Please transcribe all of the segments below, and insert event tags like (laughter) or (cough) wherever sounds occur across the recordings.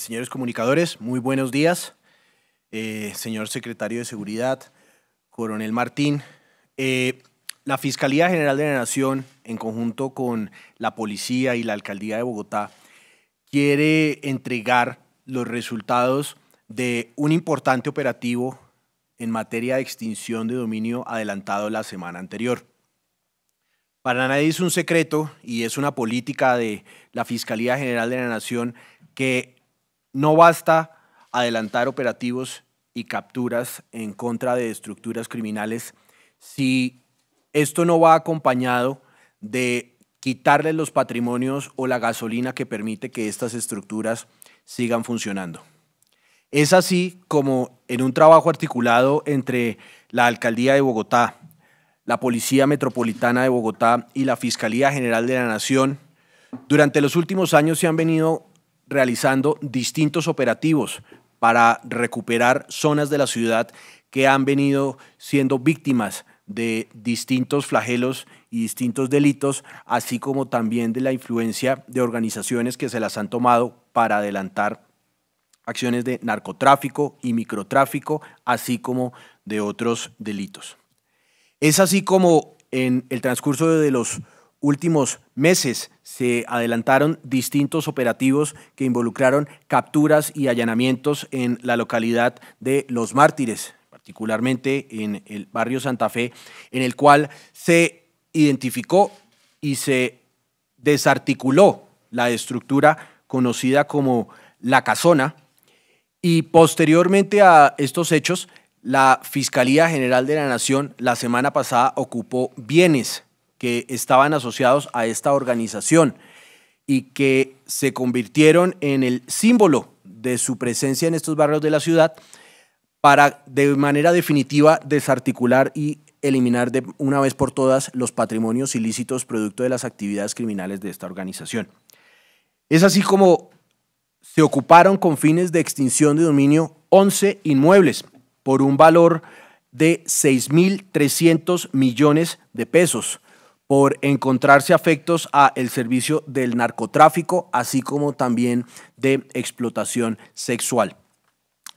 señores comunicadores, muy buenos días. Eh, señor secretario de Seguridad, coronel Martín. Eh, la Fiscalía General de la Nación, en conjunto con la Policía y la Alcaldía de Bogotá, quiere entregar los resultados de un importante operativo en materia de extinción de dominio adelantado la semana anterior. Para nadie es un secreto y es una política de la Fiscalía General de la Nación que no basta adelantar operativos y capturas en contra de estructuras criminales si esto no va acompañado de quitarles los patrimonios o la gasolina que permite que estas estructuras sigan funcionando. Es así como en un trabajo articulado entre la Alcaldía de Bogotá, la Policía Metropolitana de Bogotá y la Fiscalía General de la Nación, durante los últimos años se han venido realizando distintos operativos para recuperar zonas de la ciudad que han venido siendo víctimas de distintos flagelos y distintos delitos, así como también de la influencia de organizaciones que se las han tomado para adelantar acciones de narcotráfico y microtráfico, así como de otros delitos. Es así como en el transcurso de los últimos meses se adelantaron distintos operativos que involucraron capturas y allanamientos en la localidad de Los Mártires, particularmente en el barrio Santa Fe, en el cual se identificó y se desarticuló la estructura conocida como la casona y posteriormente a estos hechos, la Fiscalía General de la Nación la semana pasada ocupó bienes que estaban asociados a esta organización y que se convirtieron en el símbolo de su presencia en estos barrios de la ciudad para de manera definitiva desarticular y eliminar de una vez por todas los patrimonios ilícitos producto de las actividades criminales de esta organización. Es así como se ocuparon con fines de extinción de dominio 11 inmuebles por un valor de 6.300 millones de pesos, por encontrarse afectos a el servicio del narcotráfico, así como también de explotación sexual.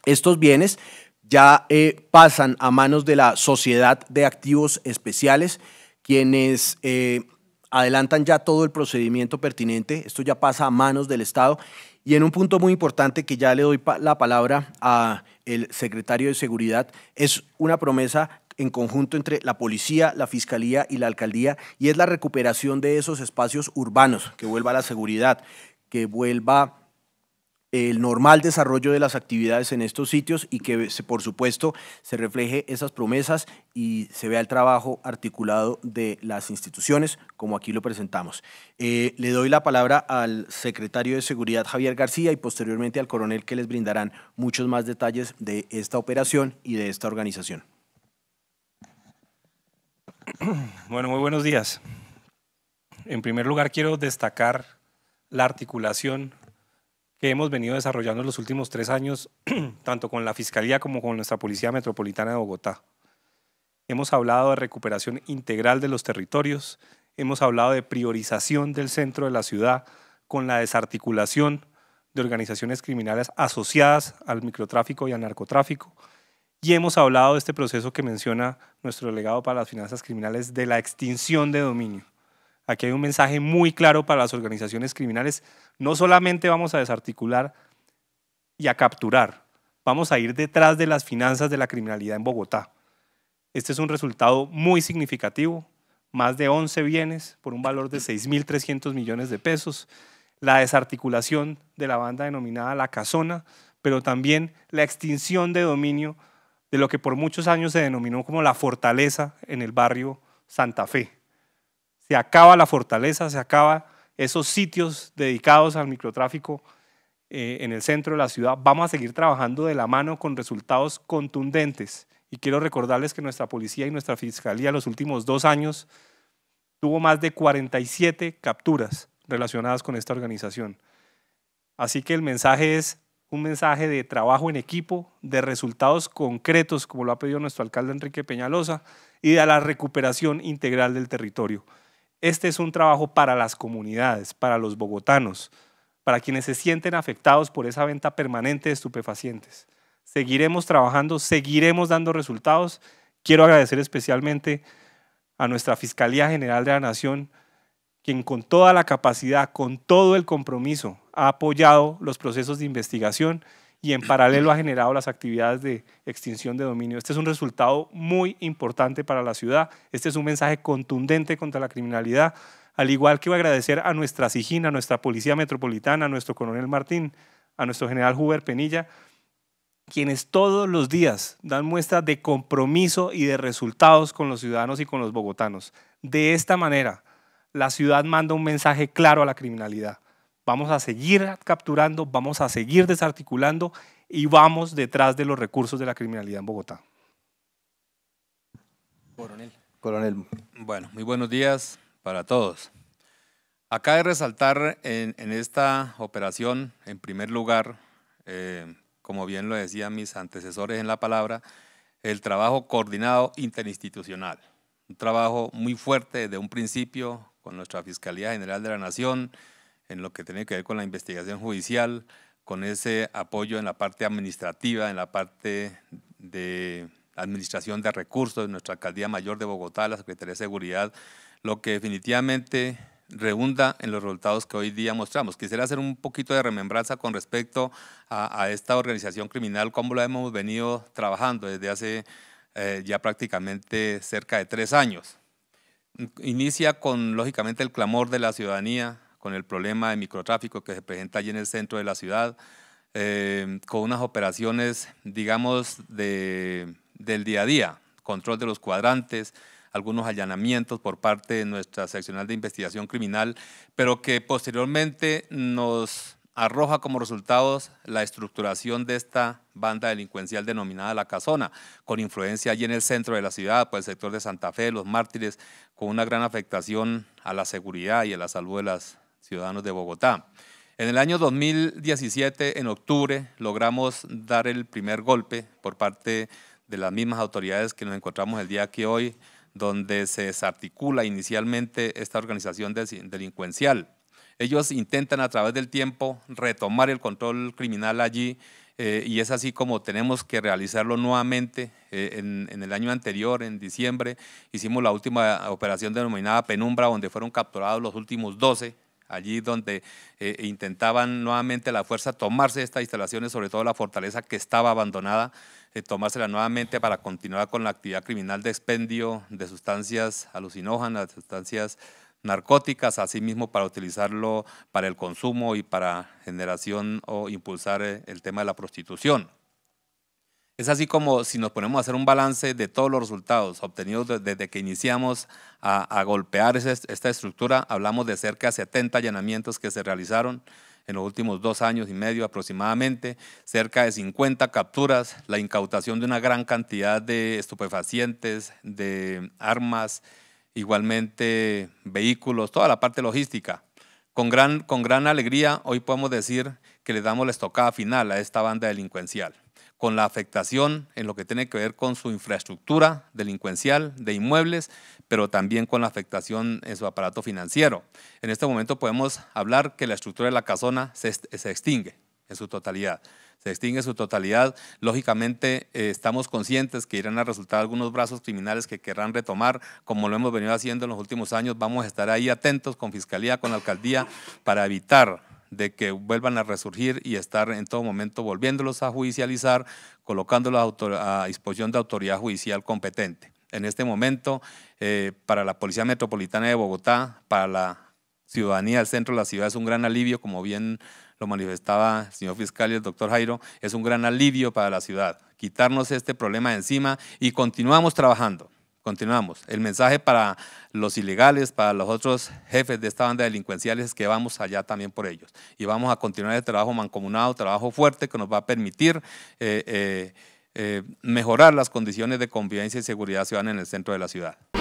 Estos bienes ya eh, pasan a manos de la Sociedad de Activos Especiales, quienes eh, adelantan ya todo el procedimiento pertinente. Esto ya pasa a manos del Estado. Y en un punto muy importante que ya le doy la palabra a el secretario de Seguridad, es una promesa en conjunto entre la policía, la fiscalía y la alcaldía, y es la recuperación de esos espacios urbanos, que vuelva la seguridad, que vuelva el normal desarrollo de las actividades en estos sitios y que, por supuesto, se refleje esas promesas y se vea el trabajo articulado de las instituciones, como aquí lo presentamos. Eh, le doy la palabra al secretario de Seguridad, Javier García, y posteriormente al coronel, que les brindarán muchos más detalles de esta operación y de esta organización. (clears throat) Bueno, muy buenos días. En primer lugar, quiero destacar la articulación que hemos venido desarrollando en los últimos tres años, (clears throat) tanto con la Fiscalía como con nuestra Policía Metropolitana de Bogotá. Hemos hablado de recuperación integral de los territorios, hemos hablado de priorización del centro de la ciudad con la desarticulación de organizaciones criminales asociadas al microtráfico y al narcotráfico, y hemos hablado de este proceso que menciona nuestro legado para las finanzas criminales de la extinción de dominio. Aquí hay un mensaje muy claro para las organizaciones criminales. No solamente vamos a desarticular y a capturar, vamos a ir detrás de las finanzas de la criminalidad en Bogotá. Este es un resultado muy significativo, más de 11 bienes por un valor de 6.300 millones de pesos, la desarticulación de la banda denominada La Casona, pero también la extinción de dominio de lo que por muchos años se denominó como la fortaleza en el barrio Santa Fe. Se acaba la fortaleza, se acaba esos sitios dedicados al microtráfico eh, en el centro de la ciudad. Vamos a seguir trabajando de la mano con resultados contundentes. Y quiero recordarles que nuestra policía y nuestra fiscalía los últimos dos años tuvo más de 47 capturas relacionadas con esta organización. Así que el mensaje es, un mensaje de trabajo en equipo, de resultados concretos, como lo ha pedido nuestro alcalde Enrique Peñalosa, y de la recuperación integral del territorio. Este es un trabajo para las comunidades, para los bogotanos, para quienes se sienten afectados por esa venta permanente de estupefacientes. Seguiremos trabajando, seguiremos dando resultados. Quiero agradecer especialmente a nuestra Fiscalía General de la Nación, quien con toda la capacidad, con todo el compromiso, ha apoyado los procesos de investigación y en paralelo ha generado las actividades de extinción de dominio. Este es un resultado muy importante para la ciudad, este es un mensaje contundente contra la criminalidad, al igual que voy a agradecer a nuestra SIGIN, a nuestra Policía Metropolitana, a nuestro coronel Martín, a nuestro general Huber Penilla, quienes todos los días dan muestras de compromiso y de resultados con los ciudadanos y con los bogotanos. De esta manera, la ciudad manda un mensaje claro a la criminalidad. Vamos a seguir capturando, vamos a seguir desarticulando y vamos detrás de los recursos de la criminalidad en Bogotá. Coronel. Coronel. Bueno, muy buenos días para todos. Acá de resaltar en, esta operación, en primer lugar, eh, como bien lo decían mis antecesores en la palabra, el trabajo coordinado interinstitucional. Un trabajo muy fuerte desde un principio con nuestra Fiscalía General de la Nación, en lo que tiene que ver con la investigación judicial, con ese apoyo en la parte administrativa, en la parte de administración de recursos, de nuestra alcaldía mayor de Bogotá, la Secretaría de Seguridad, lo que definitivamente reunda en los resultados que hoy día mostramos. Quisiera hacer un poquito de remembranza con respecto a, esta organización criminal, cómo la hemos venido trabajando desde hace eh, ya prácticamente cerca de tres años. Inicia con, lógicamente, el clamor de la ciudadanía, con el problema de microtráfico que se presenta allí en el centro de la ciudad, eh, con unas operaciones, digamos, del día a día, control de los cuadrantes, algunos allanamientos por parte de nuestra seccional de investigación criminal, pero que posteriormente nos arroja como resultados la estructuración de esta banda delincuencial denominada La Casona, con influencia allí en el centro de la ciudad, por pues, el sector de Santa Fe, Los Mártires, con una gran afectación a la seguridad y a la salud de las ciudadanos de Bogotá. En el año 2017, en octubre, logramos dar el primer golpe por parte de las mismas autoridades que nos encontramos el día que hoy, donde se desarticula inicialmente esta organización delincuencial. Ellos intentan a través del tiempo retomar el control criminal allí eh, y es así como tenemos que realizarlo nuevamente. Eh, en, en, el año anterior, en diciembre, hicimos la última operación denominada Penumbra, donde fueron capturados los últimos 12 allí donde eh, e intentaban nuevamente la fuerza tomarse estas instalaciones, sobre todo la fortaleza que estaba abandonada, eh, tomársela nuevamente para continuar con la actividad criminal de expendio de sustancias alucinógenas, sustancias narcóticas, asimismo para utilizarlo para el consumo y para generación o impulsar eh, el tema de la prostitución. Es así como si nos ponemos a hacer un balance de todos los resultados obtenidos desde que iniciamos a, golpear esta estructura, hablamos de cerca de 70 allanamientos que se realizaron en los últimos dos años y medio aproximadamente, cerca de 50 capturas, la incautación de una gran cantidad de estupefacientes, de armas, igualmente vehículos, toda la parte logística. Con gran, con gran alegría hoy podemos decir que le damos la estocada final a esta banda delincuencial con la afectación en lo que tiene que ver con su infraestructura delincuencial, de inmuebles, pero también con la afectación en su aparato financiero. En este momento podemos hablar que la estructura de la casona se, extingue en su totalidad se extingue en su totalidad. Lógicamente, eh, estamos conscientes que irán a resultar algunos brazos criminales que querrán retomar, como lo hemos venido haciendo en los últimos años. Vamos a estar ahí atentos con Fiscalía, con la Alcaldía, para evitar de que vuelvan a resurgir y estar en todo momento volviéndolos a judicializar, colocándolos a, disposición de autoridad judicial competente. En este momento, eh, para la Policía Metropolitana de Bogotá, para la ciudadanía del centro de la ciudad es un gran alivio, como bien lo manifestaba el señor fiscal y el doctor Jairo, es un gran alivio para la ciudad, quitarnos este problema de encima y continuamos trabajando. Continuamos. El mensaje para los ilegales, para los otros jefes de esta banda delincuencial es que vamos allá también por ellos. Y vamos a continuar el este trabajo mancomunado, trabajo fuerte que nos va a permitir eh, eh, eh, mejorar las condiciones de convivencia y seguridad ciudadana en el centro de la ciudad.